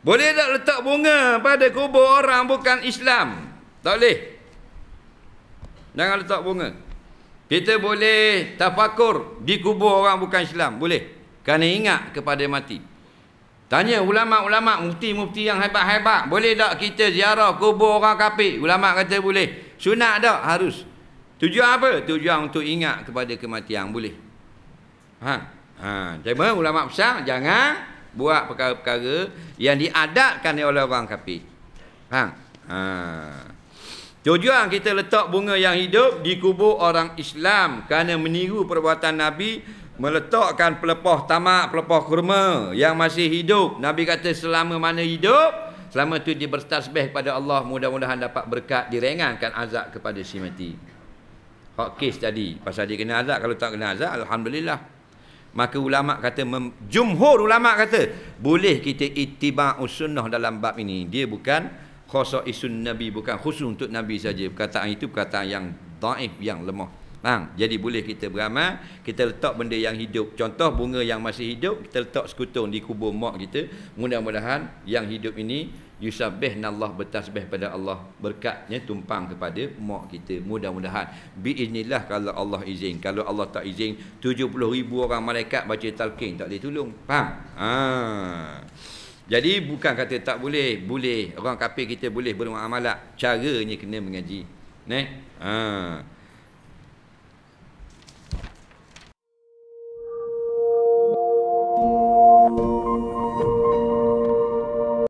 Boleh tak letak bunga pada kubur orang bukan Islam? Tak boleh. Jangan letak bunga. Kita boleh tafakur di kubur orang bukan Islam. Boleh. Kerana ingat kepada mati. Tanya ulama-ulama, mufti-mufti yang hebat-hebat. Boleh tak kita ziarah kubur orang kapi. Ulama kata boleh. Sunat tak? Harus. Tujuan apa? Tujuan untuk ingat kepada kematian. Boleh. Ha. Ha. Cuma ulama besar, jangan buat perkara-perkara yang diadatkan oleh orang kafir. Faham? Ha. Tujuan kita letak bunga yang hidup di kubur orang Islam kerana meniru perbuatan Nabi meletakkan pelepah tamak, pelepah kurma yang masih hidup. Nabi kata selama mana hidup, selama itu dia bertasbih kepada Allah mudah-mudahan dapat berkat direngankan azab kepada si mati. Hak kes tadi, pasal dia kena azab, kalau tak kena azab, Alhamdulillah. Maka ulama kata jumhur ulama kata boleh kita ittiba' sunnah dalam bab ini. Dia bukan khosa isun nabi bukan khusus untuk nabi saja. Perkataan itu perkataan yang daif yang lemah. Bang, jadi boleh kita beramal, kita letak benda yang hidup. Contoh bunga yang masih hidup, kita letak sekutung di kubur mak kita. Mudah-mudahan yang hidup ini yusabbih nallah bertasbih pada Allah. Berkatnya tumpang kepada mak kita. Mudah-mudahan. Biiznillah kalau Allah izin. Kalau Allah tak izin, 70 ribu orang malaikat baca talqin tak boleh tolong. Faham? Ha. Jadi bukan kata tak boleh, boleh. Orang kafir kita boleh beramal. Caranya kena mengaji. Neh. Ha.